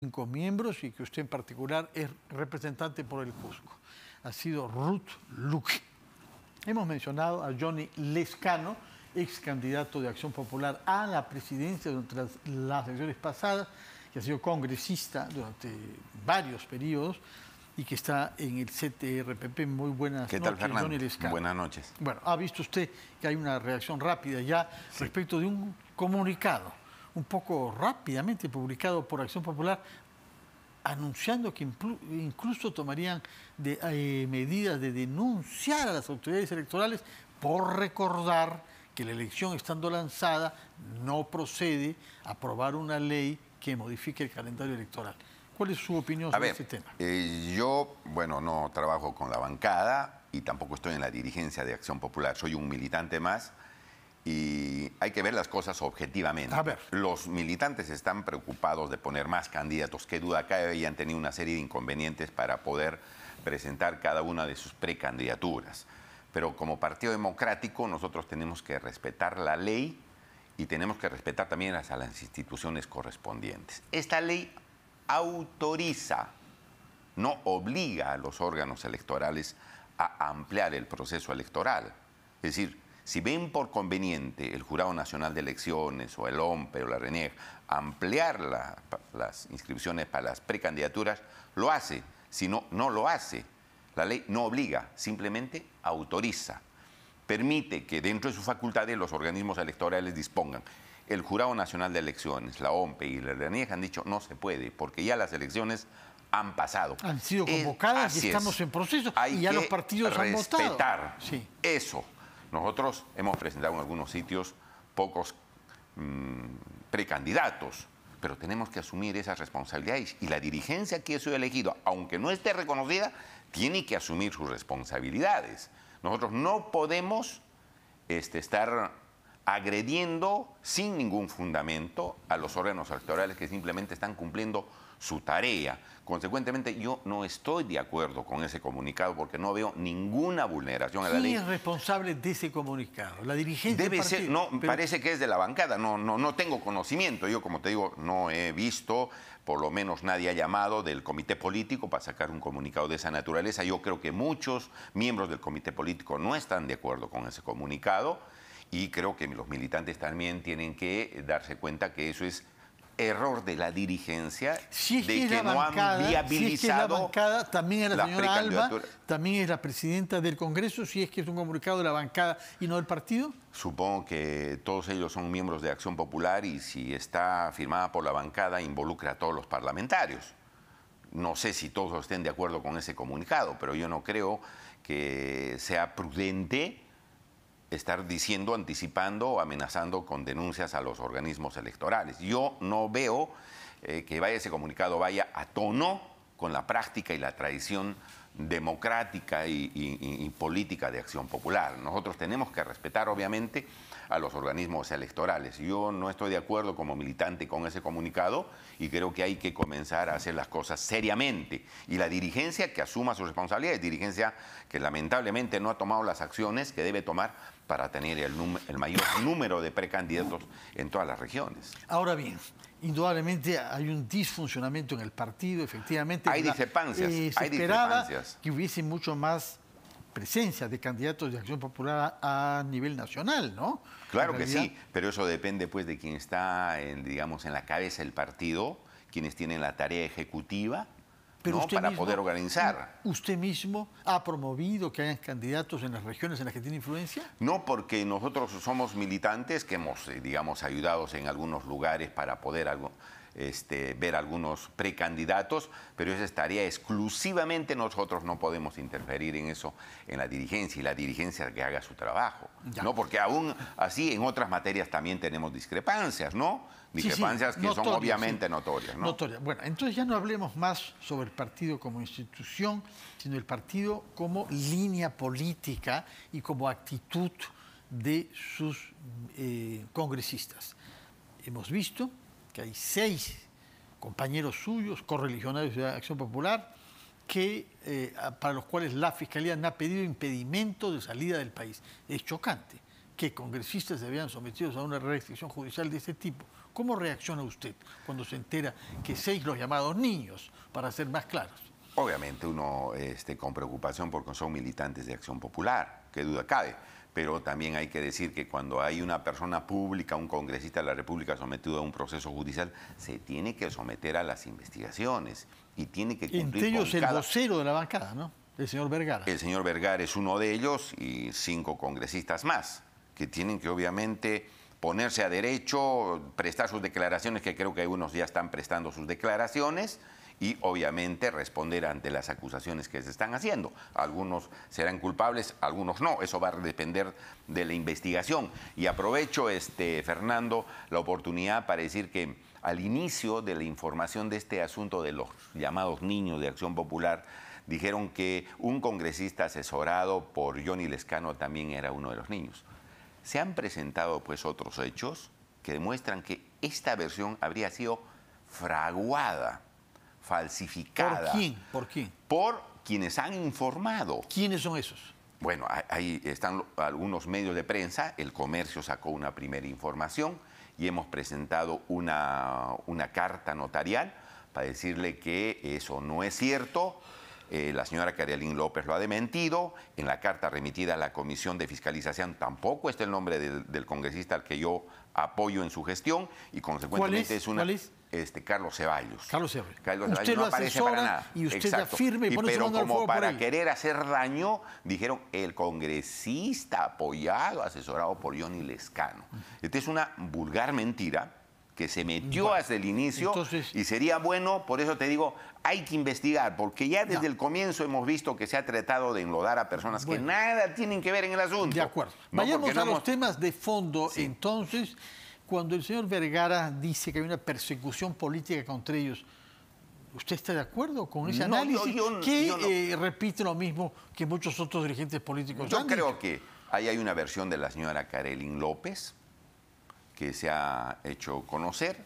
cinco miembros y que usted en particular es representante por el Cusco. Ha sido Ruth Luque. Hemos mencionado a Johnny Lescano, ex candidato de Acción Popular a la presidencia durante las, elecciones pasadas, que ha sido congresista durante varios periodos y que está en el CTRPP. Muy buenas ¿Qué tal, Lescano. Buenas noches. Bueno, ha visto usted que hay una reacción rápida ya respecto de un comunicado un poco rápidamente publicado por Acción Popular, anunciando que incluso tomarían eh, medidas de denunciar a las autoridades electorales por recordar que la elección estando lanzada no procede a aprobar una ley que modifique el calendario electoral. ¿Cuál es su opinión sobre este tema? Eh, yo, bueno, no trabajo con la bancada y tampoco estoy en la dirigencia de Acción Popular. Soy un militante más y hay que ver las cosas objetivamente. A ver. Los militantes están preocupados de poner más candidatos. Qué duda cabe, y han tenido una serie de inconvenientes para poder presentar cada una de sus precandidaturas. Pero como Partido Democrático nosotros tenemos que respetar la ley y tenemos que respetar también a las instituciones correspondientes. Esta ley autoriza, no obliga a los órganos electorales a ampliar el proceso electoral. Es decir, si ven por conveniente el Jurado Nacional de Elecciones o el OMPE o la RENIEG ampliar las inscripciones para las precandidaturas, lo hace. Si no, no lo hace. La ley no obliga, simplemente autoriza. Permite que dentro de sus facultades los organismos electorales dispongan. El Jurado Nacional de Elecciones, la OMPE y la RENIEG han dicho no se puede porque ya las elecciones han pasado. Han sido convocadas y estamos en proceso y ya los partidos han votado. respetar eso. Nosotros hemos presentado en algunos sitios pocos mm, precandidatos, pero tenemos que asumir esas responsabilidades y la dirigencia que eso sido elegido, aunque no esté reconocida, tiene que asumir sus responsabilidades. Nosotros no podemos este, estar agrediendo sin ningún fundamento a los órganos electorales que simplemente están cumpliendo su tarea. Consecuentemente, yo no estoy de acuerdo con ese comunicado porque no veo ninguna vulneración a la ley. ¿Quién es responsable de ese comunicado? ¿La dirigencia Debe ser, no, parece que es de la bancada, no, no, no tengo conocimiento. Yo, como te digo, no he visto, por lo menos nadie ha llamado del comité político para sacar un comunicado de esa naturaleza. Yo creo que muchos miembros del comité político no están de acuerdo con ese comunicado y creo que los militantes también tienen que darse cuenta que eso es error de la dirigencia de que, no han viabilizado. Si es que la bancada también es la señora Alba, también es la presidenta del Congreso, si es que es un comunicado de la bancada y no del partido. Supongo que todos ellos son miembros de Acción Popular y si está firmada por la bancada involucra a todos los parlamentarios. No sé si todos estén de acuerdo con ese comunicado, pero yo no creo que sea prudente estar diciendo, anticipando o amenazando con denuncias a los organismos electorales. Yo no veo eh, que vaya ese comunicado vaya a tono con la práctica y la tradición democrática y, política de acción popular. Nosotros tenemos que respetar, obviamente, a los organismos electorales. Yo no estoy de acuerdo como militante con ese comunicado y creo que hay que comenzar a hacer las cosas seriamente. Y la dirigencia que asuma su responsabilidad es dirigencia que lamentablemente no ha tomado las acciones que debe tomar para tener el, mayor número de precandidatos en todas las regiones. Ahora bien, indudablemente hay un disfuncionamiento en el partido, efectivamente. Hay discrepancias. Eh, hay discrepancias que hubiese mucho más presencia de candidatos de Acción Popular a, nivel nacional, ¿no? Claro que sí, pero eso depende pues de quién está, en, digamos, en la cabeza del partido, quienes tienen la tarea ejecutiva ¿no? para poder organizar. ¿Usted mismo ha promovido que hayan candidatos en las regiones en las que tiene influencia? No, porque nosotros somos militantes que hemos, eh, digamos, ayudados en algunos lugares para poder algo, este, ver algunos precandidatos, pero esa estaría exclusivamente nosotros no podemos interferir en eso, en la dirigencia y la dirigencia que haga su trabajo, ¿no? Porque aún así en otras materias también tenemos discrepancias, ¿no? Discrepancias que son obviamente notorias, Bueno, entonces ya no hablemos más sobre el partido como institución, sino el partido como línea política y como actitud de sus eh, congresistas. Hemos visto hay seis compañeros suyos, correligionarios de Acción Popular, que, eh, para los cuales la Fiscalía no ha pedido impedimento de salida del país. Es chocante que congresistas se vean sometidos a una restricción judicial de este tipo. ¿Cómo reacciona usted cuando se entera que seis los llamados niños, para ser más claros? Obviamente uno esté con preocupación porque son militantes de Acción Popular, qué duda cabe pero también hay que decir que cuando hay una persona pública, un congresista de la República sometido a un proceso judicial, se tiene que someter a las investigaciones y tiene que cumplir Entre ellos es el vocero de la bancada, ¿no? El señor Vergara. El señor Vergara es uno de ellos y cinco congresistas más que tienen que obviamente ponerse a derecho, prestar sus declaraciones, que creo que algunos ya están prestando sus declaraciones, y obviamente responder ante las acusaciones que se están haciendo. Algunos serán culpables, algunos no, eso va a depender de la investigación. Y aprovecho, este, Fernando, la oportunidad para decir que al inicio de la información de este asunto de los llamados niños de Acción Popular, dijeron que un congresista asesorado por Johnny Lescano también era uno de los niños. Se han presentado pues otros hechos que demuestran que esta versión habría sido fraguada falsificada. ¿Por quién? ¿Por quién? Por quienes han informado. ¿Quiénes son esos? Bueno, ahí están algunos medios de prensa, el comercio sacó una primera información y hemos presentado una, una carta notarial para decirle que eso no es cierto. Eh, la señora Carialín López lo ha dementido. En la carta remitida a la Comisión de Fiscalización tampoco está el nombre del, congresista al que yo apoyo en su gestión y consecuentemente es? una... ¿Cuál este, Carlos Ceballos. Carlos Ceballos. Carlos usted no aparece para nada. Y usted Exacto. afirma y, Pero como para querer hacer daño, dijeron el congresista apoyado, asesorado por Johnny Lescano. Esta es una vulgar mentira que se metió hasta el inicio y sería bueno, por eso te digo, hay que investigar, porque ya desde el comienzo hemos visto que se ha tratado de enlodar a personas que nada tienen que ver en el asunto. De acuerdo. Vayamos a los temas de fondo entonces. Cuando el señor Vergara dice que hay una persecución política contra ellos, ¿usted está de acuerdo con ese análisis? que eh, repite lo mismo que muchos otros dirigentes políticos. Yo creo que ahí hay una versión de la señora Karelin López que se ha hecho conocer.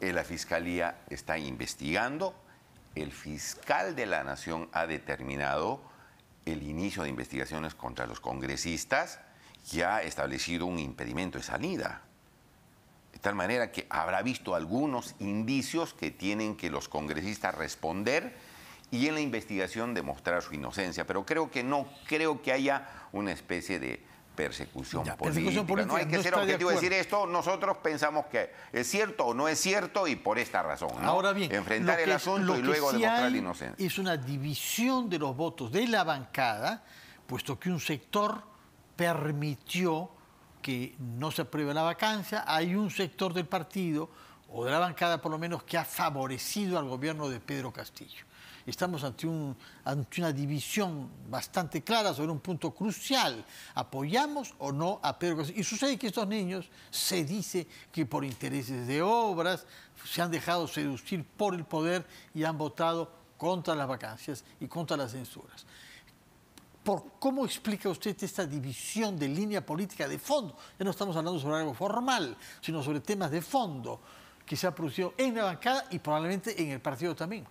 Eh, la fiscalía está investigando. El fiscal de la nación ha determinado el inicio de investigaciones contra los congresistas y ha establecido un impedimento de salida tal manera que habrá visto algunos indicios que tienen que los congresistas responder y en la investigación demostrar su inocencia. Pero creo que no, creo que haya una especie de persecución, política. No hay que ser objetivo de decir esto, nosotros pensamos que es cierto o no es cierto y por esta razón. Ahora bien, enfrentar el asunto y luego demostrar la inocencia. Es una división de los votos de la bancada, puesto que un sector permitió que no se apruebe la vacancia, hay un sector del partido o de la bancada por lo menos que ha favorecido al gobierno de Pedro Castillo. Estamos ante, ante una división bastante clara sobre un punto crucial. ¿Apoyamos o no a Pedro Castillo? Y sucede que estos niños se dice que por intereses de obras se han dejado seducir por el poder y han votado contra las vacancias y contra las censuras cómo explica usted esta división de línea política de fondo. Ya no estamos hablando sobre algo formal, sino sobre temas de fondo que se ha producido en la bancada y probablemente en el partido también.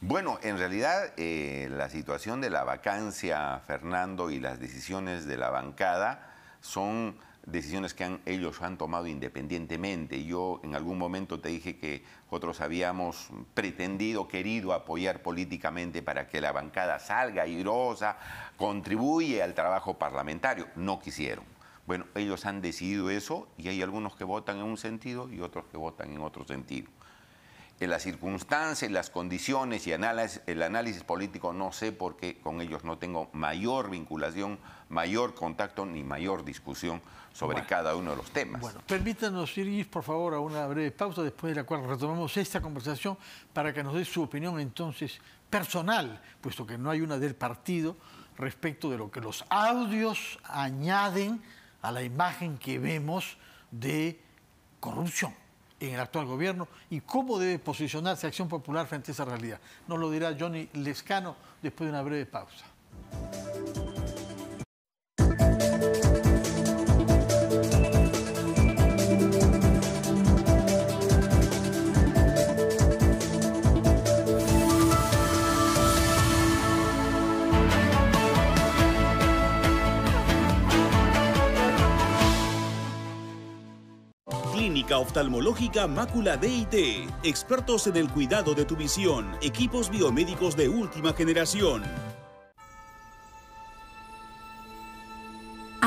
Bueno, en realidad eh, la situación de la vacancia, Fernando, y las decisiones de la bancada son decisiones que han, ellos han tomado independientemente. Yo en algún momento te dije que nosotros habíamos pretendido, querido apoyar políticamente para que la bancada salga airosa, contribuye al trabajo parlamentario. No quisieron. Bueno, ellos han decidido eso y hay algunos que votan en un sentido y otros que votan en otro sentido. Eh, las circunstancias, las condiciones y el análisis político no sé por qué con ellos no tengo mayor vinculación, mayor contacto ni mayor discusión sobre cada uno de los temas. Bueno, permítanos ir, por favor, a una breve pausa, después de la cual retomamos esta conversación para que nos dé su opinión entonces personal, puesto que no hay una del partido respecto de lo que los audios añaden a la imagen que vemos de corrupción en el actual gobierno y cómo debe posicionarse Acción Popular frente a esa realidad. Nos lo dirá Johnny Lescano después de una breve pausa. Clínica Oftalmológica Mácula DIT. Expertos en el cuidado de tu visión. Equipos biomédicos de última generación.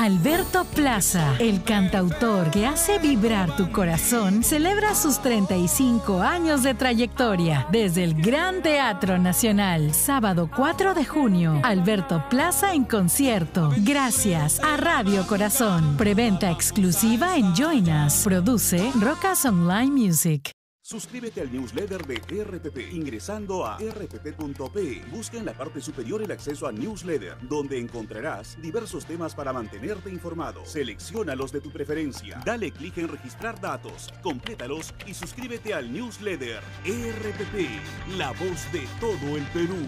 Alberto Plaza, el cantautor que hace vibrar tu corazón, celebra sus 35 años de trayectoria desde el Gran Teatro Nacional. Sábado 4 de junio, Alberto Plaza en concierto. Gracias a Radio Corazón. Preventa exclusiva en Join Produce Rocas Online Music. Suscríbete al newsletter de RPP ingresando a rpp.pe. Busca en la parte superior el acceso a newsletter, donde encontrarás diversos temas para mantenerte informado. Selecciona los de tu preferencia, dale clic en registrar datos, complétalos y suscríbete al newsletter RPP, la voz de todo el Perú.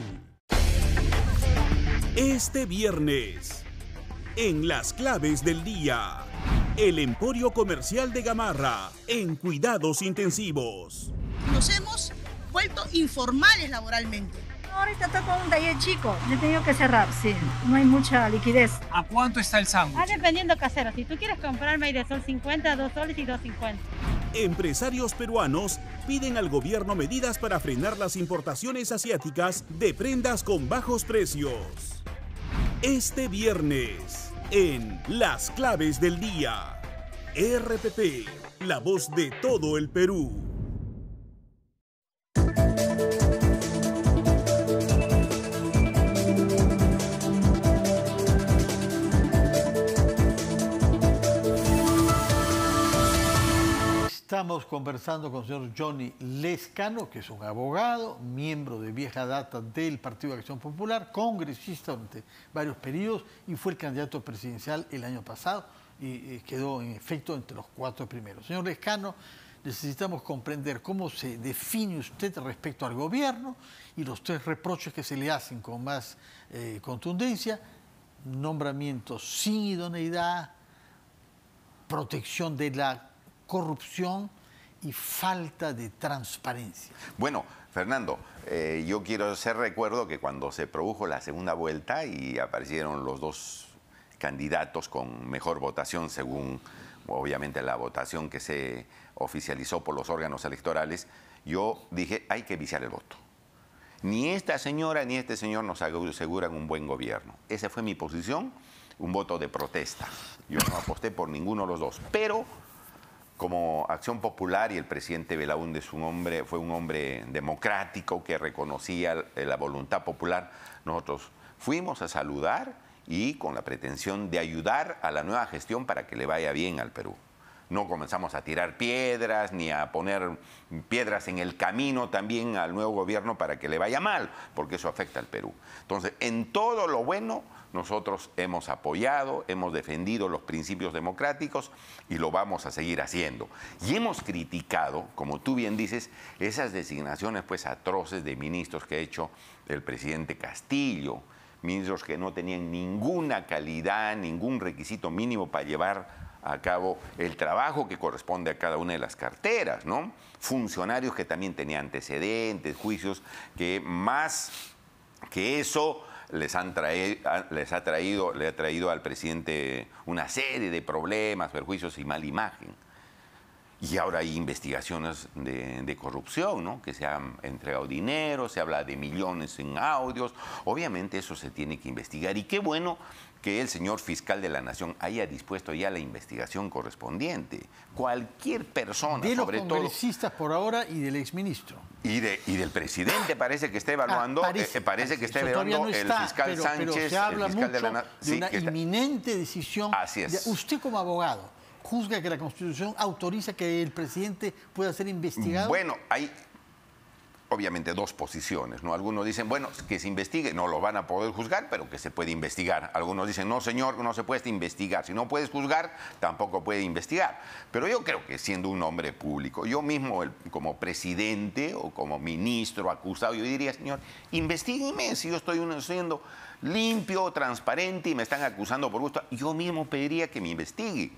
Este viernes, en las claves del día el Emporio Comercial de Gamarra, en cuidados intensivos. Nos hemos vuelto informales laboralmente. Ahorita todo un taller chico, Le he tenido que cerrar, sí, no hay mucha liquidez. ¿A cuánto está el sándwich? Va dependiendo casero, si tú quieres comprarme de sol 50, 2 soles y 50. Empresarios peruanos piden al gobierno medidas para frenar las importaciones asiáticas de prendas con bajos precios. Este viernes, en Las Claves del Día. RPP, la voz de todo el Perú. Estamos conversando con el señor Johnny Lescano, que es un abogado, miembro de vieja data del Partido de Acción Popular, congresista durante varios periodos y fue el candidato presidencial el año pasado y quedó en efecto entre los cuatro primeros. Señor Lescano, necesitamos comprender cómo se define usted respecto al gobierno y los tres reproches que se le hacen con más eh, contundencia, nombramiento sin idoneidad, protección de la corrupción y falta de transparencia. Bueno, Fernando, eh, yo quiero hacer recuerdo que cuando se produjo la segunda vuelta y aparecieron los dos candidatos con mejor votación según obviamente la votación que se oficializó por los órganos electorales, yo dije, hay que viciar el voto. Ni esta señora ni este señor nos aseguran un buen gobierno. Esa fue mi posición, un voto de protesta. Yo no aposté por ninguno de los dos. Pero como Acción Popular y el presidente Belaúnde es un hombre, fue un hombre democrático que reconocía eh, la voluntad popular, nosotros fuimos a saludar y con la pretensión de ayudar a la nueva gestión para que le vaya bien al Perú. No comenzamos a tirar piedras ni a poner piedras en el camino también al nuevo gobierno para que le vaya mal, porque eso afecta al Perú. Entonces, en todo lo bueno nosotros hemos apoyado, hemos defendido los principios democráticos y lo vamos a seguir haciendo. Y hemos criticado, como tú bien dices, esas designaciones pues atroces de ministros que ha hecho el presidente Castillo, ministros que no tenían ninguna calidad, ningún requisito mínimo para llevar a cabo el trabajo que corresponde a cada una de las carteras, ¿no? Funcionarios que también tenían antecedentes, juicios que más que eso les, han les ha traído, le ha traído al presidente una serie de problemas, perjuicios y mala imagen. Y ahora hay investigaciones de, corrupción, ¿no? Que se han entregado dinero, se habla de millones en audios. Obviamente eso se tiene que investigar. Y qué bueno que el señor fiscal de la Nación haya dispuesto ya la investigación correspondiente. Cualquier persona, de los progresistas por ahora y del exministro. Y, y del presidente parece que está evaluando, ah, eh, parece, que está evaluando el fiscal Sánchez, se habla de una inminente decisión. Así es. usted como abogado, juzga que la Constitución autoriza que el presidente pueda ser investigado? Bueno, hay, obviamente dos posiciones, ¿no? Algunos dicen, bueno, que se investigue, no lo van a poder juzgar, pero que se puede investigar. Algunos dicen, no, señor, no se puede investigar. Si no puedes juzgar, tampoco puede investigar. Pero yo creo que siendo un hombre público, yo mismo como presidente o como ministro acusado, yo diría, señor, investigueme si yo estoy siendo limpio, transparente y me están acusando por gusto. Yo mismo pediría que me investiguen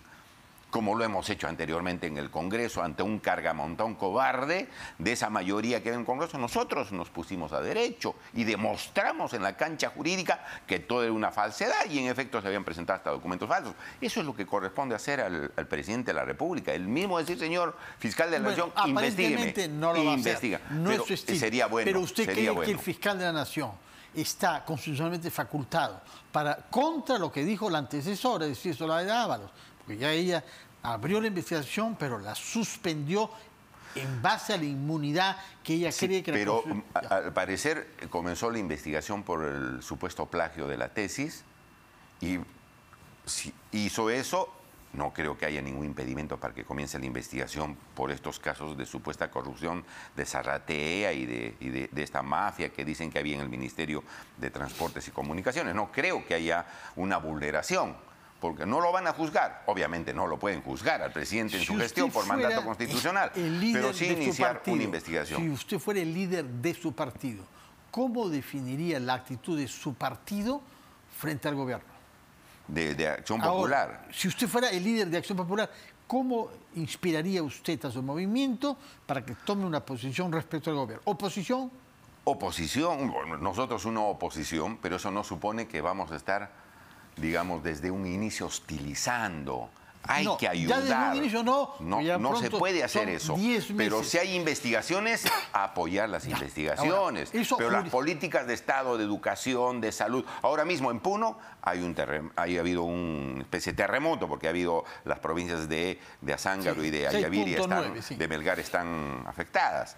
como lo hemos hecho anteriormente en el Congreso, ante un cargamontón cobarde de esa mayoría que era en el Congreso, nosotros nos pusimos a derecho y demostramos en la cancha jurídica que todo era una falsedad y en efecto se habían presentado hasta documentos falsos. Eso es lo que corresponde hacer al, presidente de la República. El mismo decir, señor fiscal de la Nación, investigue. no lo investiga. Sería bueno. Pero usted cree que el fiscal de la Nación está constitucionalmente facultado para contra lo que dijo la antecesora, es decir, de Ábalos porque ya ella abrió la investigación, pero la suspendió en base a la inmunidad que ella cree que Pero mm, al parecer comenzó la investigación por el supuesto plagio de la tesis y hizo eso, no creo que haya ningún impedimento para que comience la investigación por estos casos de supuesta corrupción de Zarratea y, de, esta mafia que dicen que había en el Ministerio de Transportes y Comunicaciones. No creo que haya una vulneración porque no lo van a juzgar. Obviamente no lo pueden juzgar al presidente en su gestión por mandato constitucional, pero sí iniciar una investigación. Si usted fuera el líder de su partido, ¿cómo definiría la actitud de su partido frente al gobierno? De, Acción Popular. si usted fuera el líder de Acción Popular, ¿cómo inspiraría usted a su movimiento para que tome una posición respecto al gobierno? ¿Oposición? Oposición, nosotros una oposición, pero eso no supone que vamos a estar digamos, desde un inicio hostilizando. Hay que ayudar. no. No, se puede hacer eso. Pero si hay investigaciones, apoyar las investigaciones. pero las políticas de Estado, de educación, de salud. Ahora mismo en Puno hay un habido una especie de terremoto, porque ha habido las provincias de, de Azángaro y de Ayaviria, de Melgar, están afectadas.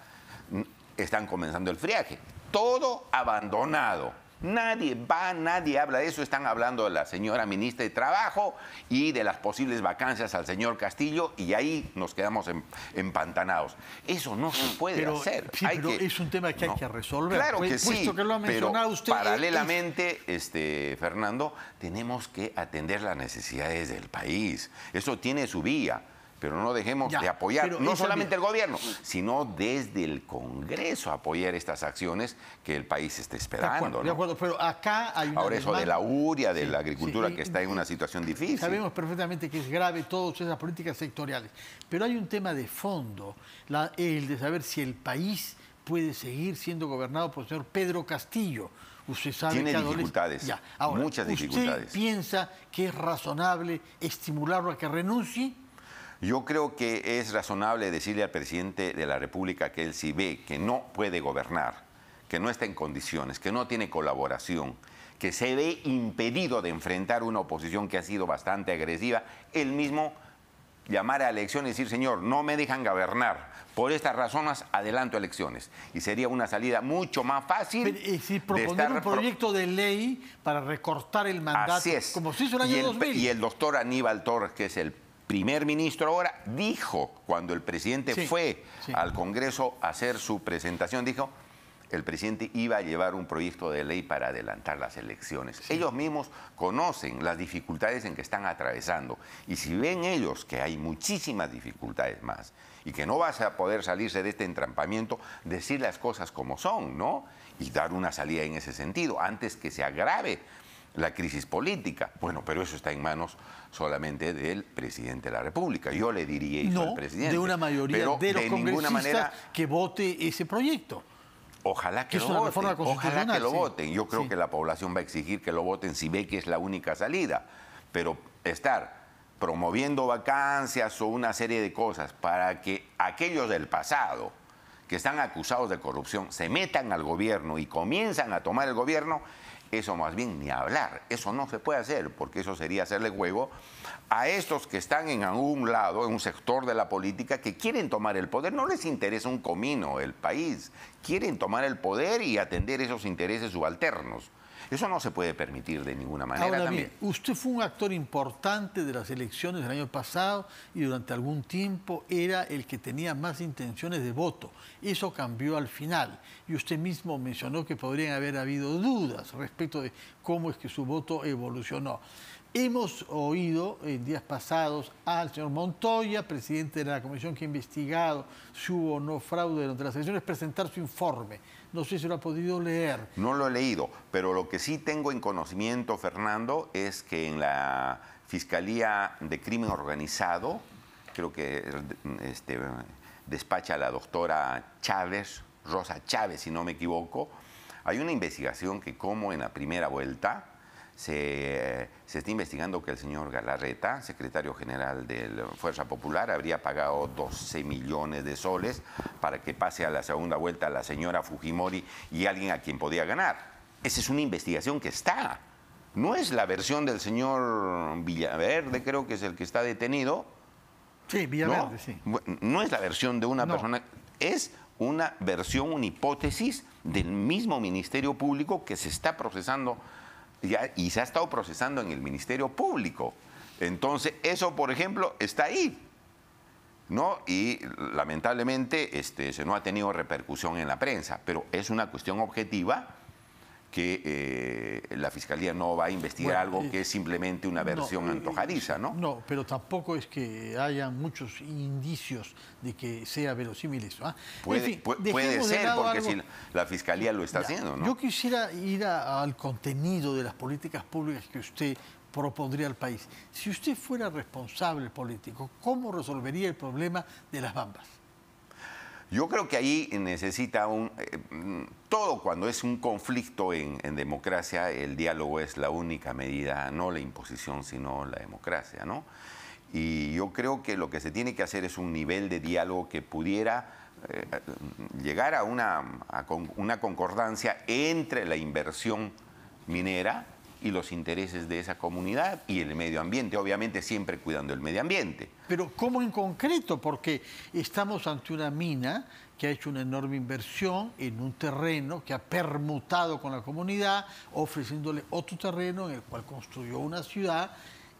Están comenzando el friaje. Todo abandonado Nadie va, nadie habla de eso. Están hablando de la señora ministra de Trabajo y de las posibles vacancias al señor Castillo y ahí nos quedamos empantanados. Eso no se puede hacer. pero es un tema que hay que resolver. Claro que pues, sí, pero paralelamente, este, Fernando, tenemos que atender las necesidades del país. Eso tiene su vía pero no dejemos de apoyar, no solamente el gobierno, sino desde el Congreso apoyar estas acciones que el país está esperando. De acuerdo, pero acá hay una Ahora eso de la uria, de la agricultura que está en una situación difícil. Sabemos perfectamente que es grave todas esas políticas sectoriales, pero hay un tema de fondo, el de saber si el país puede seguir siendo gobernado por el señor Pedro Castillo. Usted sabe Tiene dificultades, ya. muchas dificultades. piensa que es razonable estimularlo a que renuncie? Yo creo que es razonable decirle al presidente de la República que él si ve que no puede gobernar, que no está en condiciones, que no tiene colaboración, que se ve impedido de enfrentar una oposición que ha sido bastante agresiva, él mismo llamar a elecciones y decir, señor, no me dejan gobernar. Por estas razones, adelanto elecciones. Y sería una salida mucho más fácil. y si proponer un proyecto de ley para recortar el mandato, es. como se hizo el año 2000. Y el doctor Aníbal Torres, que es el primer ministro ahora dijo, cuando el presidente fue al Congreso a hacer su presentación, dijo, el presidente iba a llevar un proyecto de ley para adelantar las elecciones. Ellos mismos conocen las dificultades en que están atravesando. Y si ven ellos que hay muchísimas dificultades más y que no vas a poder salirse de este entrampamiento, decir las cosas como son, ¿no? Y dar una salida en ese sentido, antes que se agrave la crisis política. Bueno, pero eso está en manos solamente del presidente de la República. Yo le diría eso no, al presidente. De una mayoría de los manera... que vote ese proyecto. Ojalá que, lo voten. Ojalá que lo voten. Yo creo que la población va a exigir que lo voten si ve que es la única salida. Pero estar promoviendo vacancias o una serie de cosas para que aquellos del pasado que están acusados de corrupción se metan al gobierno y comienzan a tomar el gobierno, eso más bien ni hablar, eso no se puede hacer, porque eso sería hacerle juego a estos que están en algún lado, en un sector de la política, que quieren tomar el poder. No les interesa un comino el país, quieren tomar el poder y atender esos intereses subalternos. Eso no se puede permitir de ninguna manera Ahora Bien, usted fue un actor importante de las elecciones del año pasado y durante algún tiempo era el que tenía más intenciones de voto. Eso cambió al final. Y usted mismo mencionó que podrían haber habido dudas respecto de cómo es que su voto evolucionó. Hemos oído en días pasados al señor Montoya, presidente de la comisión que ha investigado si hubo o no fraude durante las elecciones, presentar su informe no sé si lo ha podido leer. No lo he leído, pero lo que sí tengo en conocimiento, Fernando, es que en la Fiscalía de Crimen Organizado, creo que este, despacha a la doctora Chávez, Rosa Chávez, si no me equivoco, hay una investigación que como en la primera vuelta se, está investigando que el señor Galarreta, secretario general de Fuerza Popular, habría pagado 12 millones de soles para que pase a la segunda vuelta la señora Fujimori y alguien a quien podía ganar. Esa es una investigación que está. No es la versión del señor Villaverde, creo que es el que está detenido. Sí, Villaverde, sí. No es la versión de una persona, es una versión, una hipótesis del mismo Ministerio Público que se está procesando y, se ha estado procesando en el Ministerio Público. Entonces, eso, por ejemplo, está ahí. ¿No? Y lamentablemente este, se no ha tenido repercusión en la prensa, pero es una cuestión objetiva que eh, la Fiscalía no va a investigar algo eh, que es simplemente una versión eh, antojadiza, ¿no? No, pero tampoco es que haya muchos indicios de que sea verosímil eso. ¿ah? Puede, ser, porque la Fiscalía lo está haciendo, Yo quisiera ir al contenido de las políticas públicas que usted propondría al país. Si usted fuera responsable político, ¿cómo resolvería el problema de las bambas? Yo creo que ahí necesita un... Eh, mm, todo cuando es un conflicto en, democracia, el diálogo es la única medida, no la imposición, sino la democracia, ¿no? Y yo creo que lo que se tiene que hacer es un nivel de diálogo que pudiera eh, llegar a, una, una concordancia entre la inversión minera y los intereses de esa comunidad y el medio ambiente, obviamente siempre cuidando el medio ambiente. Pero ¿cómo en concreto? Porque estamos ante una mina que ha hecho una enorme inversión en un terreno que ha permutado con la comunidad, ofreciéndole otro terreno en el cual construyó una ciudad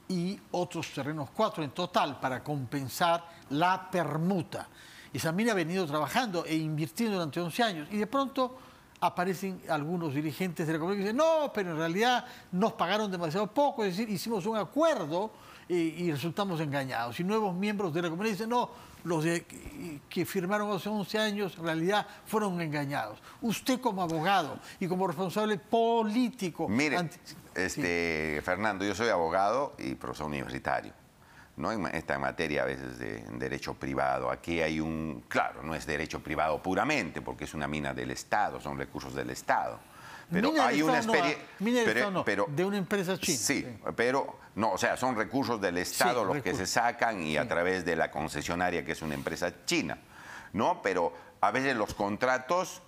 y otros terrenos, cuatro en total, para compensar la permuta. Esa mina ha venido trabajando e invirtiendo durante 11 años y de pronto aparecen algunos dirigentes de la comunidad que dicen, no, pero en realidad nos pagaron demasiado poco, es decir, hicimos un acuerdo y, resultamos engañados. Y nuevos miembros de la comunidad dicen, no, los que firmaron hace 11 años en realidad fueron engañados. Usted como abogado y como responsable político... Mire, este, Fernando, yo soy abogado y profesor universitario. ¿no? En esta materia a veces de derecho privado. Aquí hay un, claro, no es derecho privado puramente, porque es una mina del Estado, son recursos del Estado. Pero hay una experiencia de una empresa china. Sí, pero no, o sea, son recursos del Estado los que se sacan y a través de la concesionaria, que es una empresa china, ¿no? Pero a veces los contratos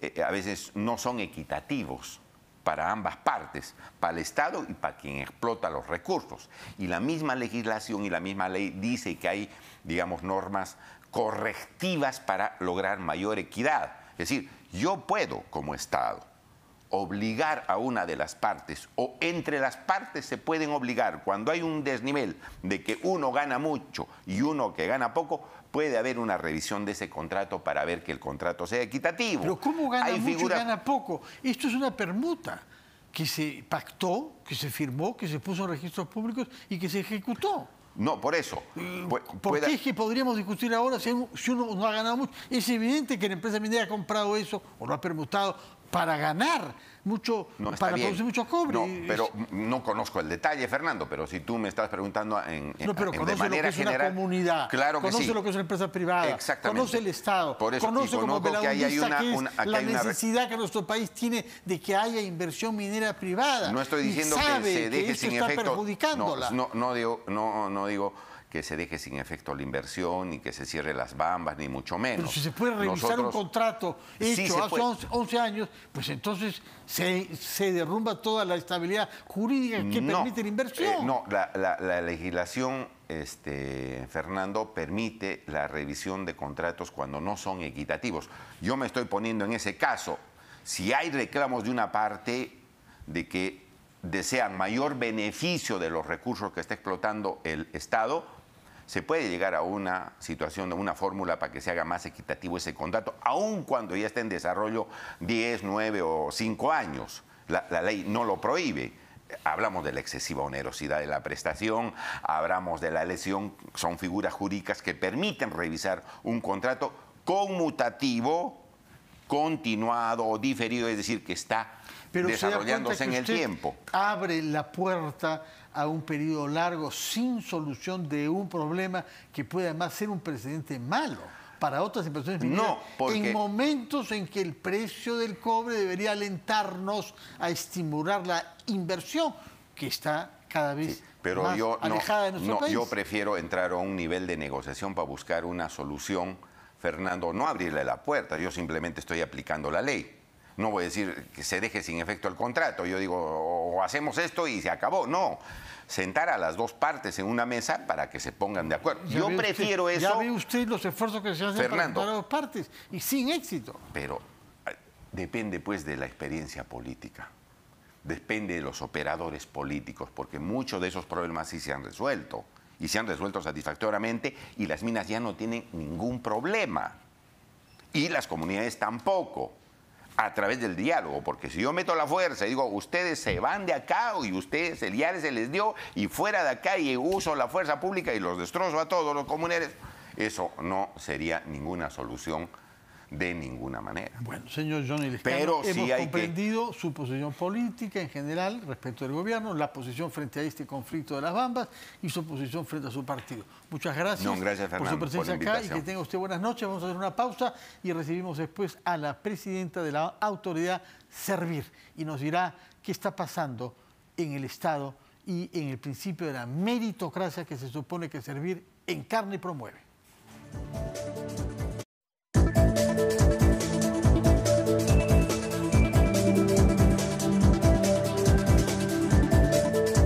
eh, a veces no son equitativos para ambas partes, para el Estado y para quien explota los recursos. Y la misma legislación y la misma ley dice que hay, digamos, normas correctivas para lograr mayor equidad. Es decir, yo puedo como Estado obligar a una de las partes o entre las partes se pueden obligar cuando hay un desnivel de que uno gana mucho y uno que gana poco, puede haber una revisión de ese contrato para ver que el contrato sea equitativo. Pero ¿cómo gana mucho y gana poco? Esto es una permuta que se pactó, que se firmó, que se puso en registros públicos y que se ejecutó. No, por eso. ¿Por es que podríamos discutir ahora si uno, no ha ganado mucho? Es evidente que la empresa minera ha comprado eso o lo ha permutado para ganar mucho, para producir mucho cobre. No, pero no conozco el detalle, Fernando, pero si tú me estás preguntando en, no, pero en manera lo que es general, una comunidad, claro que conoce lo que es una empresa privada, conoce el Estado, Por eso, conoce como que hay es una la necesidad que nuestro país tiene de que haya inversión minera privada. No estoy diciendo que se deje sin efecto. No, no digo, no, no digo que se deje sin efecto la inversión, ni que se cierre las bambas, ni mucho menos. Pero si se puede revisar un contrato hecho hace 11, años, pues entonces se, derrumba toda la estabilidad jurídica que permite la inversión. Eh, no, la, legislación, este, Fernando, permite la revisión de contratos cuando no son equitativos. Yo me estoy poniendo en ese caso. Si hay reclamos de una parte de que desean mayor beneficio de los recursos que está explotando el Estado, se puede llegar a una situación, de una fórmula para que se haga más equitativo ese contrato, aun cuando ya está en desarrollo 10, 9 o 5 años. La, ley no lo prohíbe. Hablamos de la excesiva onerosidad de la prestación, hablamos de la lesión, son figuras jurídicas que permiten revisar un contrato conmutativo, continuado o diferido, es decir, que está desarrollándose en el tiempo. Abre la puerta a un periodo largo sin solución de un problema que puede además ser un precedente malo para otras empresas no, en momentos en que el precio del cobre debería alentarnos a estimular la inversión que está cada vez más alejada de nuestro Yo prefiero entrar a un nivel de negociación para buscar una solución, Fernando, no abrirle la puerta, yo simplemente estoy aplicando la ley. No voy a decir que se deje sin efecto el contrato. Yo digo, o hacemos esto y se acabó. No. Sentar a las dos partes en una mesa para que se pongan de acuerdo. Yo prefiero eso. Ya ve usted los esfuerzos que se hacen Fernando, las dos partes y sin éxito. Pero eh, depende, pues, de la experiencia política depende de los operadores políticos, porque muchos de esos problemas sí se han resuelto y se han resuelto satisfactoriamente y las minas ya no tienen ningún problema y las comunidades tampoco a través del diálogo, porque si yo meto la fuerza y digo, ustedes se van de acá y ustedes el IARE se les dio y fuera de acá y uso la fuerza pública y los destrozo a todos los comuneros, eso no sería ninguna solución de ninguna manera. Bueno, señor Johnny Pero hemos comprendido su posición política en general respecto del gobierno, la posición frente a este conflicto de las bambas y su posición frente a su partido. Muchas gracias, por su presencia acá y que tenga usted buenas noches. Vamos a hacer una pausa y recibimos después a la presidenta de la autoridad Servir y nos dirá qué está pasando en el Estado y en el principio de la meritocracia que se supone que Servir encarna y promueve.